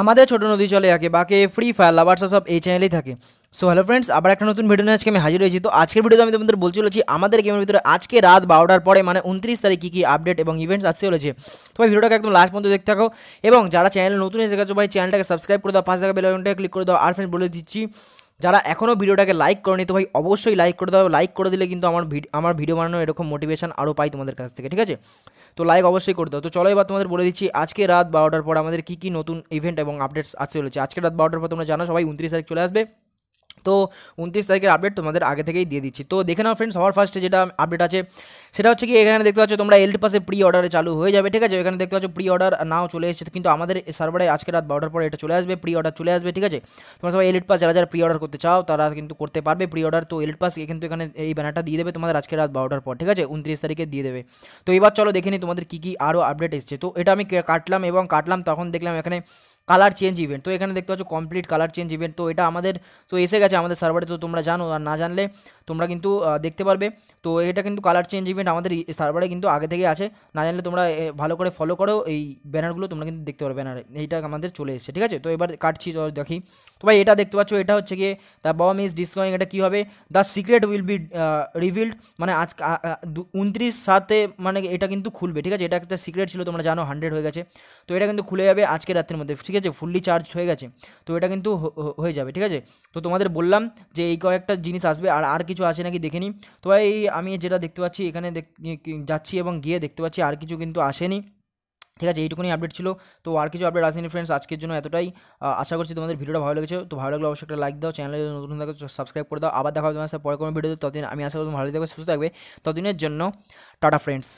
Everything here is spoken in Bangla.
আমাদের ছোট নদী চলে আগে বাকে ফ্রি ফায়ার লাভার্স সব এই চ্যানেলেই থাকে সো হ্যালো ফ্রেন্ডস আবার একটা নতুন ভিডিও নিয়ে আজকে আমি হাজির হয়েছি তো আজকের ভিডিওতে আমি তোমাদের বলছি চলেছি আমাদের গেমের ভিতরে আজকে রাত বারোটার পরে মানে উনত্রিশ তারিখ কী কী আপডেট এবং ইভেন্টস আসতে চলেছে তো ভাই ভিডিওটাকে একদম লাস্ট পর্যন্ত দেখতে থাকো এবং যারা চ্যানেল নতুন এসে গেছো ভাই চ্যানেলটাকে সাবস্ক্রাইব করে দাও পাশে থাকা বেলাইনটা ক্লিক করে দাও আর ফ্রেন্ড বলে দিচ্ছি যারা এখনও ভিডিওটাকে লাইক করেনি তো ভাই অবশ্যই লাইক করে দাও লাইক করে দিলে কিন্তু আমার আমার ভিডিও বানানোর এরকম মোটিভেশন আরও পাই তোমাদের কাছ থেকে ঠিক আছে তো লাইক অবশ্যই করে দাও তো চলো এবার তোমাদের বলে দিচ্ছি আজকে রাত বারোটার পর আমাদের কী কী নতুন ইভেন্ট এবং আপডেটস আসতে চলেছে আজকে রাত বারোটার পর তোমরা জানো সবাই উনত্রিশ তারিখ চলে আসবে তো 29 তারিখের আপডেট তোমাদের আগে থেকেই দিয়ে দিচ্ছি তো দেখেন নাও फ्रेंड्स সবার ফারস্টে যেটা আপডেট আছে সেটা হচ্ছে কি এখানে দেখতে পাচ্ছেন তোমরা এলট পাসে প্রি অর্ডার চালু হয়ে যাবে ঠিক আছে এখানে দেখতে পাচ্ছেন প্রি অর্ডার নাও চলেছে কিন্তু আমাদের সার্ভারে আজকে রাত 12টার পর এটা চলে আসবে প্রি অর্ডার চলে আসবে ঠিক আছে তোমরা সবাই এলট পাস যারা যারা প্রি অর্ডার করতে চাও তারা কিন্তু করতে পারবে প্রি অর্ডার তো এলট পাস কিন্তু এখানে এই ব্যানাটা দিয়ে দেবে তোমাদের আজকে রাত 12টার পর ঠিক আছে 29 তারিখে দিয়ে দেবে তো এবার চলো দেখি নেই তোমাদের কি কি আরো আপডেট আসছে তো এটা আমি কাটলাম এবং কাটলাম তখন দেখলাম এখানে কালার চেঞ্জ ইভেন্ট তো এখানে দেখতে পাচ্ছ কমপ্লিট কালার চেঞ্জ ইভেন্ট তো এটা আমাদের তো এসে গেছে আমাদের সার্ভারে তো তোমরা জানো আর না জানলে তোমরা কিন্তু দেখতে পারবে তো এটা কিন্তু কালার চেঞ্জ ইভেন্ট আমাদের সার্ভারে কিন্তু আগে থেকে আছে না জানলে তোমরা ভালো করে ফলো করো এই ব্যানারগুলো তোমরা কিন্তু দেখতে পারো ব্যানারে এইটা আমাদের চলে এসেছে ঠিক আছে তো এবার কাটছি দেখি তো ভাই এটা দেখতে পাচ্ছ এটা হচ্ছে গিয়ে দ্য বম ইজ ডিসকোয়িং এটা কী হবে the secret will be revealed মানে আজ উনত্রিশ সাতে মানে এটা কিন্তু খুলবে ঠিক আছে এটা একটা সিক্রেট ছিল তোমরা জানো হান্ড্রেড হয়ে গেছে তো এটা কিন্তু খুলে যাবে আজকে রাত্রের মধ্যে ঠিক আছে আছে ফুললি চার্জ হয়ে গেছে তো এটা কিন্তু হয়ে যাবে ঠিক আছে তো তোমাদের বললাম যে এই কয়েকটা জিনিস আসবে আর আর কিছু আছে নাকি দেখে নিই তো এই আমি যেটা দেখতে পাচ্ছি এখানে যাচ্ছি এবং গিয়ে দেখতে পাচ্ছি আর কিছু কিন্তু আসেনি ঠিক আছে এইটুকুনি আপডেট ছিল তো আর কিছু আপডেট আসেনি ফ্রেন্ডস আজকের জন্য এতটাই আশা করছি তোমাদের ভিডিওটা ভালো লেগেছে তো ভালো লাগলে অবশ্যই একটা লাইক দাও চ্যানেলে নতুন থাকো সাবস্ক্রাইব করে দাও আবার দেখা হবে তোমার সাথে পরে কোনো ভিডিও ততদিন আমি আশা করি ভালো থাকবে সুস্থ থাকবে ততদিনের জন্য টাটা ফ্রেন্ডস